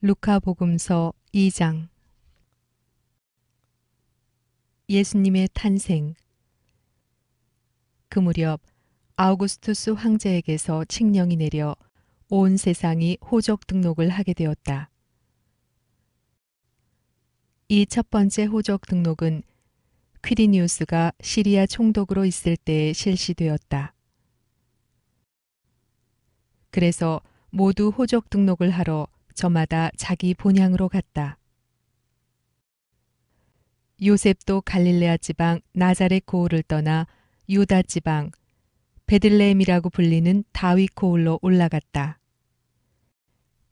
루카복음서 2장 예수님의 탄생 그 무렵 아우구스투스 황제에게서 칙령이 내려 온 세상이 호적 등록을 하게 되었다. 이 첫 번째 호적 등록은 퀴리니우스가 시리아 총독으로 있을 때에 실시되었다. 그래서 모두 호적 등록을 하러 저마다 자기 본향으로 갔다. 요셉도 갈릴레아 지방 나자렛 고을을 떠나 유다 지방 베들레헴이라고 불리는 다윗 고을로 올라갔다.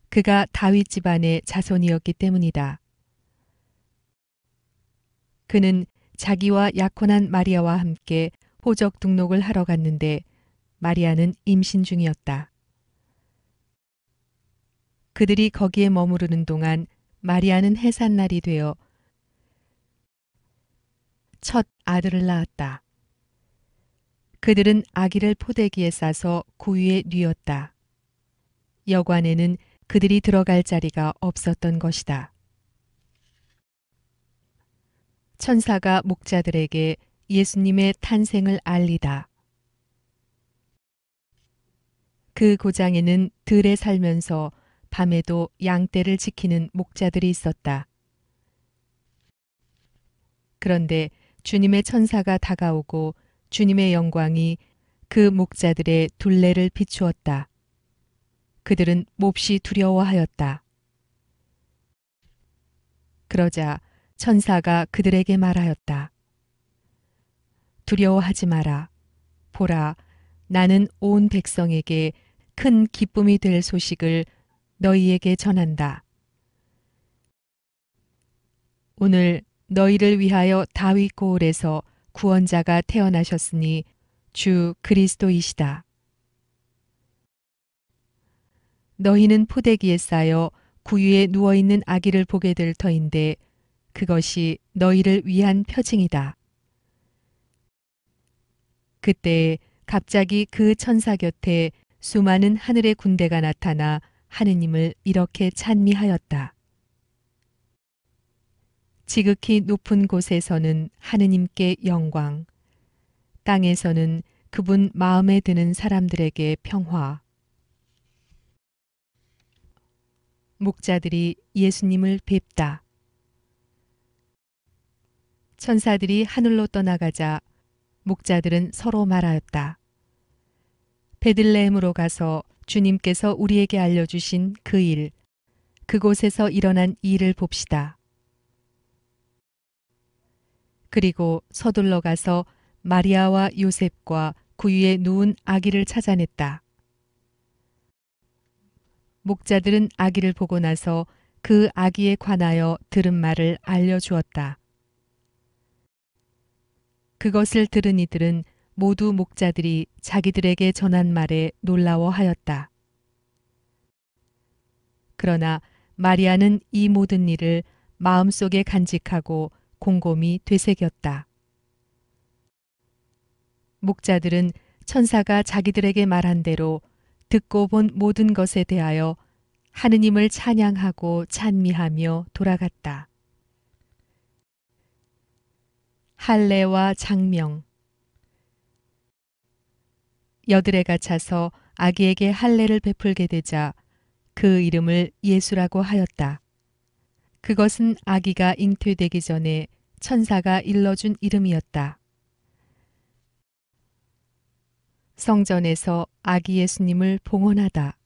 그가 다윗 집안의 자손이었기 때문이다. 그는 자기와 약혼한 마리아와 함께 호적 등록을 하러 갔는데 마리아는 임신 중이었다. 그들이 거기에 머무르는 동안 마리아는 해산날이 되어 첫 아들을 낳았다. 그들은 아기를 포대기에 싸서 구유에 뉘었다. 여관에는 그들이 들어갈 자리가 없었던 것이다. 천사가 목자들에게 예수님의 탄생을 알리다. 그 고장에는 들에 살면서 밤에도 양떼를 지키는 목자들이 있었다. 그런데 주님의 천사가 다가오고 주님의 영광이 그 목자들의 둘레를 비추었다. 그들은 몹시 두려워하였다. 그러자 천사가 그들에게 말하였다. 두려워하지 마라. 보라, 나는 온 백성에게 큰 기쁨이 될 소식을 너희에게 전한다. 오늘 너희를 위하여 다윗 고을에서 구원자가 태어나셨으니 주 그리스도이시다. 너희는 포대기에 쌓여 구유에 누워 있는 아기를 보게 될 터인데 그것이 너희를 위한 표징이다. 그때 갑자기 그 천사 곁에 수많은 하늘의 군대가 나타나 하느님을 이렇게 찬미하였다. 지극히 높은 곳에서는 하느님께 영광, 땅에서는 그분 마음에 드는 사람들에게 평화. 목자들이 예수님을 뵙다. 천사들이 하늘로 떠나가자 목자들은 서로 말하였다. 베들레헴으로 가서 주님께서 우리에게 알려주신 그 일, 그곳에서 일어난 일을 봅시다. 그리고 서둘러 가서 마리아와 요셉과 구유에 누운 아기를 찾아냈다. 목자들은 아기를 보고 나서 그 아기에 관하여 들은 말을 알려주었다. 그것을 들은 이들은 모두 목자들이 자기들에게 전한 말에 놀라워하였다. 그러나 마리아는 이 모든 일을 마음속에 간직하고 곰곰이 되새겼다. 목자들은 천사가 자기들에게 말한 대로 듣고 본 모든 것에 대하여 하느님을 찬양하고 찬미하며 돌아갔다. 할례와 장명, 여드레가 차서 아기에게 할례를 베풀게 되자 그 이름을 예수라고 하였다. 그것은 아기가 잉태되기 전에 천사가 일러준 이름이었다. 성전에서 아기 예수님을 봉헌하다.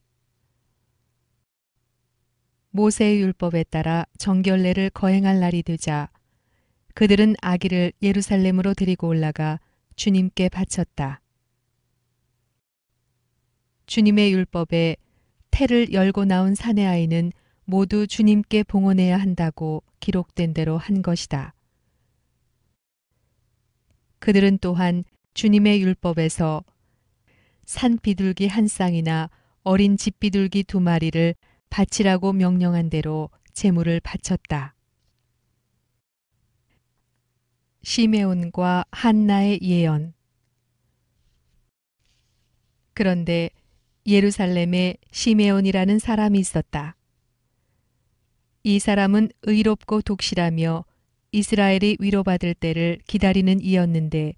모세의 율법에 따라 정결례를 거행할 날이 되자 그들은 아기를 예루살렘으로 데리고 올라가 주님께 바쳤다. 주님의 율법에 태를 열고 나온 사내 아이는 모두 주님께 봉헌해야 한다고 기록된 대로 한 것이다. 그들은 또한 주님의 율법에서 산 비둘기 한 쌍이나 어린 집 비둘기 두 마리를 바치라고 명령한 대로 제물을 바쳤다. 시메온과 한나의 예언 그런데 예루살렘에 시메온이라는 사람이 있었다. 이 사람은 의롭고 독실하며 이스라엘이 위로받을 때를 기다리는 이였는데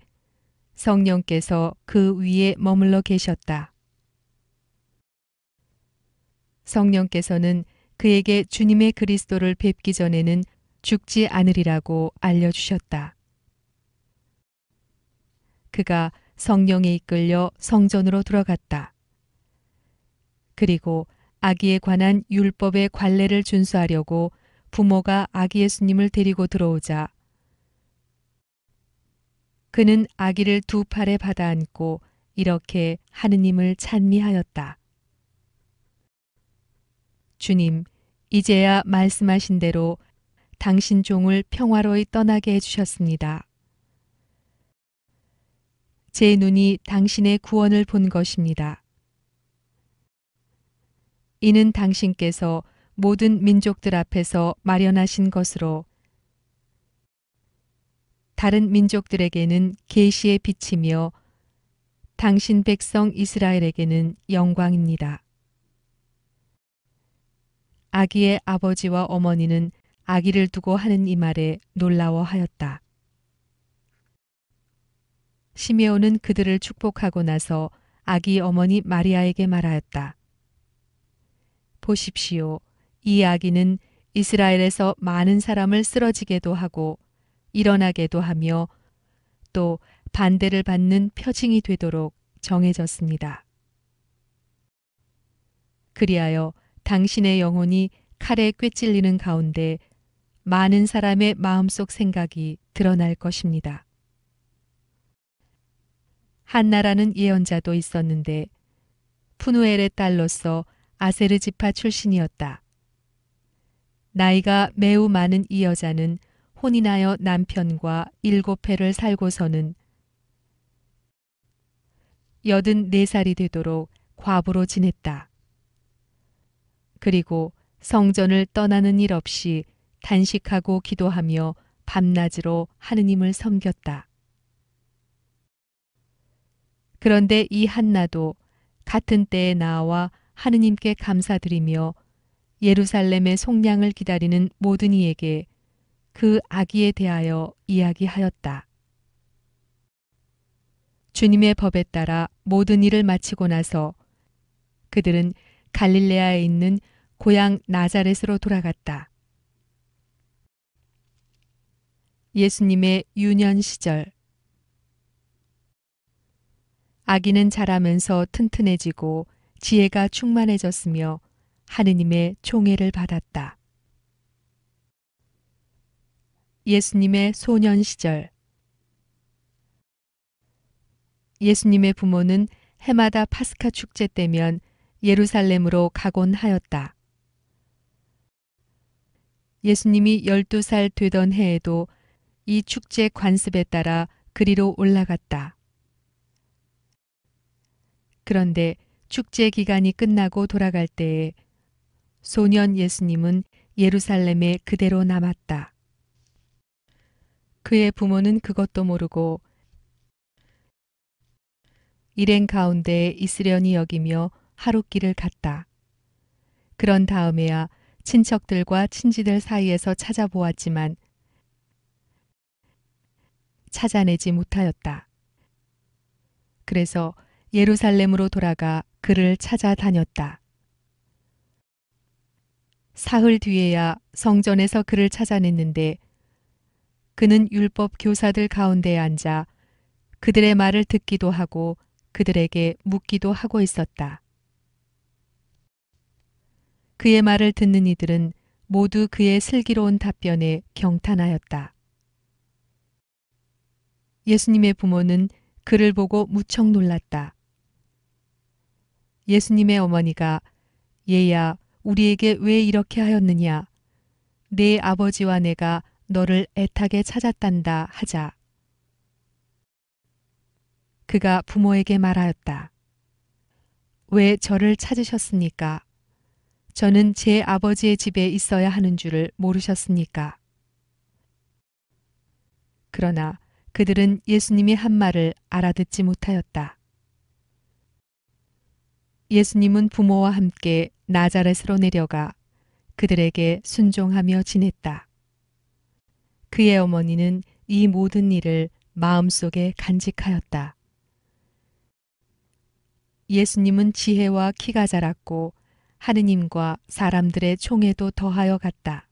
성령께서 그 위에 머물러 계셨다. 성령께서는 그에게 주님의 그리스도를 뵙기 전에는 죽지 않으리라고 알려주셨다. 그가 성령에 이끌려 성전으로 들어갔다. 그리고 아기에 관한 율법의 관례를 준수하려고 부모가 아기 예수님을 데리고 들어오자 그는 아기를 두 팔에 받아 안고 이렇게 하느님을 찬미하였다. 주님, 이제야 말씀하신 대로 당신 종을 평화로이 떠나게 해주셨습니다. 제 눈이 당신의 구원을 본 것입니다. 이는 당신께서 모든 민족들 앞에서 마련하신 것으로 다른 민족들에게는 계시의 빛이며 당신 백성 이스라엘에게는 영광입니다. 아기의 아버지와 어머니는 아기를 두고 하는 이 말에 놀라워하였다. 시메온은 그들을 축복하고 나서 아기 어머니 마리아에게 말하였다. 보십시오. 이 아기는 이스라엘에서 많은 사람을 쓰러지게도 하고 일어나게도 하며 또 반대를 받는 표징이 되도록 정해졌습니다. 그리하여 당신의 영혼이 칼에 꿰찔리는 가운데 많은 사람의 마음속 생각이 드러날 것입니다. 한나라는 예언자도 있었는데 푸누엘의 딸로서 아세르지파 출신이었다. 나이가 매우 많은 이 여자는 혼인하여 남편과 일곱 해를 살고서는 여든 네 살이 되도록 과부로 지냈다. 그리고 성전을 떠나는 일 없이 단식하고 기도하며 밤낮으로 하느님을 섬겼다. 그런데 이 한나도 같은 때에 나와 하느님께 감사드리며 예루살렘의 속량을 기다리는 모든 이에게 그 아기에 대하여 이야기하였다. 주님의 법에 따라 모든 일을 마치고 나서 그들은 갈릴레아에 있는 고향 나자렛으로 돌아갔다. 예수님의 유년 시절 아기는 자라면서 튼튼해지고 지혜가 충만해졌으며 하느님의 총애를 받았다. 예수님의 소년 시절 예수님의 부모는 해마다 파스카 축제 때면 예루살렘으로 가곤 하였다. 예수님이 12살 되던 해에도 이 축제 관습에 따라 그리로 올라갔다. 그런데 축제 기간이 끝나고 돌아갈 때에 소년 예수님은 예루살렘에 그대로 남았다. 그의 부모는 그것도 모르고 일행 가운데 있으려니 여기며 하루길을 갔다. 그런 다음에야 친척들과 친지들 사이에서 찾아보았지만 찾아내지 못하였다. 그래서 예루살렘으로 돌아가 그를 찾아다녔다. 사흘 뒤에야 성전에서 그를 찾아냈는데 그는 율법 교사들 가운데에 앉아 그들의 말을 듣기도 하고 그들에게 묻기도 하고 있었다. 그의 말을 듣는 이들은 모두 그의 슬기로운 답변에 경탄하였다. 예수님의 부모는 그를 보고 무척 놀랐다. 예수님의 어머니가 얘야 우리에게 왜 이렇게 하였느냐 내 아버지와 내가 너를 애타게 찾았단다 하자 그가 부모에게 말하였다 왜 저를 찾으셨습니까 저는 제 아버지의 집에 있어야 하는 줄을 모르셨습니까 그러나 그들은 예수님의 한 말을 알아듣지 못하였다. 예수님은 부모와 함께 나자렛으로 내려가 그들에게 순종하며 지냈다. 그의 어머니는 이 모든 일을 마음속에 간직하였다. 예수님은 지혜와 키가 자랐고 하느님과 사람들의 총에도 더하여 갔다.